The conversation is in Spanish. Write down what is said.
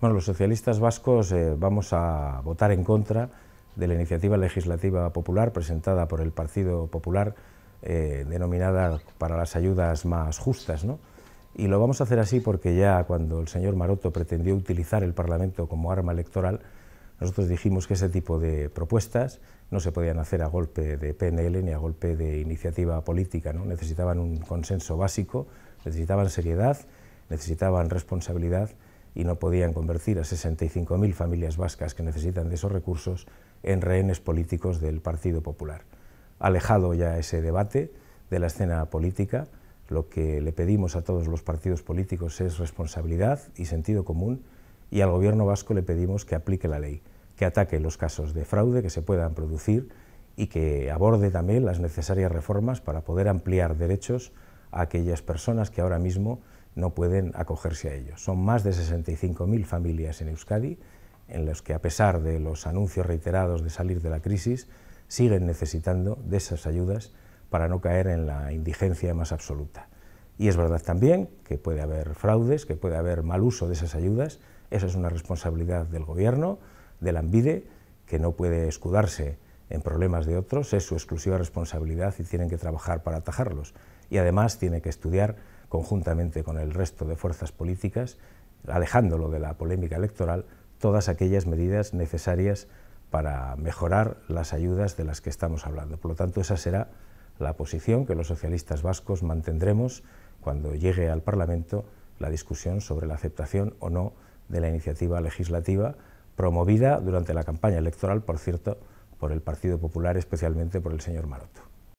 Bueno, los socialistas vascos eh, vamos a votar en contra de la iniciativa legislativa popular presentada por el Partido Popular, eh, denominada para las ayudas más justas. ¿no? Y lo vamos a hacer así porque ya cuando el señor Maroto pretendió utilizar el Parlamento como arma electoral, nosotros dijimos que ese tipo de propuestas no se podían hacer a golpe de PNL ni a golpe de iniciativa política. ¿no? Necesitaban un consenso básico, necesitaban seriedad, necesitaban responsabilidad y no podían convertir a 65.000 familias vascas que necesitan de esos recursos en rehenes políticos del Partido Popular. Alejado ya ese debate de la escena política, lo que le pedimos a todos los partidos políticos es responsabilidad y sentido común y al gobierno vasco le pedimos que aplique la ley, que ataque los casos de fraude que se puedan producir y que aborde también las necesarias reformas para poder ampliar derechos a aquellas personas que ahora mismo no pueden acogerse a ellos. Son más de 65.000 familias en Euskadi en las que, a pesar de los anuncios reiterados de salir de la crisis, siguen necesitando de esas ayudas para no caer en la indigencia más absoluta. Y es verdad también que puede haber fraudes, que puede haber mal uso de esas ayudas. Esa es una responsabilidad del Gobierno, del ANVIDE, que no puede escudarse en problemas de otros, es su exclusiva responsabilidad y tienen que trabajar para atajarlos. Y además tiene que estudiar conjuntamente con el resto de fuerzas políticas, alejándolo de la polémica electoral, todas aquellas medidas necesarias para mejorar las ayudas de las que estamos hablando. Por lo tanto, esa será la posición que los socialistas vascos mantendremos cuando llegue al Parlamento la discusión sobre la aceptación o no de la iniciativa legislativa promovida durante la campaña electoral, por cierto, por el Partido Popular, especialmente por el señor Maroto.